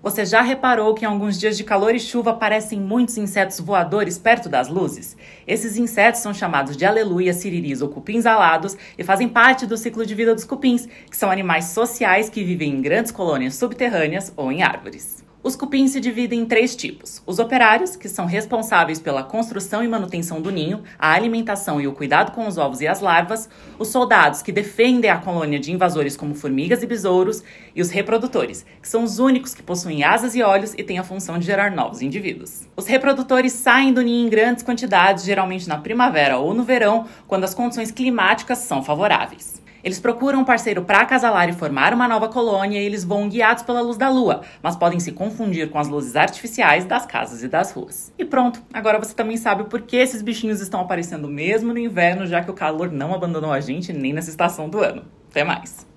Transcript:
Você já reparou que em alguns dias de calor e chuva aparecem muitos insetos voadores perto das luzes? Esses insetos são chamados de aleluia, siriris ou cupins alados e fazem parte do ciclo de vida dos cupins, que são animais sociais que vivem em grandes colônias subterrâneas ou em árvores. Os cupins se dividem em três tipos: os operários, que são responsáveis pela construção e manutenção do ninho, a alimentação e o cuidado com os ovos e as larvas, os soldados, que defendem a colônia de invasores como formigas e besouros, e os reprodutores, que são os únicos que possuem asas e olhos e têm a função de gerar novos indivíduos. Os reprodutores saem do ninho em grandes quantidades, geralmente na primavera ou no verão, quando as condições climáticas são favoráveis. Eles procuram um parceiro para acasalar e formar uma nova colônia e eles voam guiados pela luz da lua, mas podem se confundir com as luzes artificiais das casas e das ruas. E pronto, agora você também sabe por que esses bichinhos estão aparecendo mesmo no inverno, já que o calor não abandonou a gente nem nessa estação do ano. Até mais!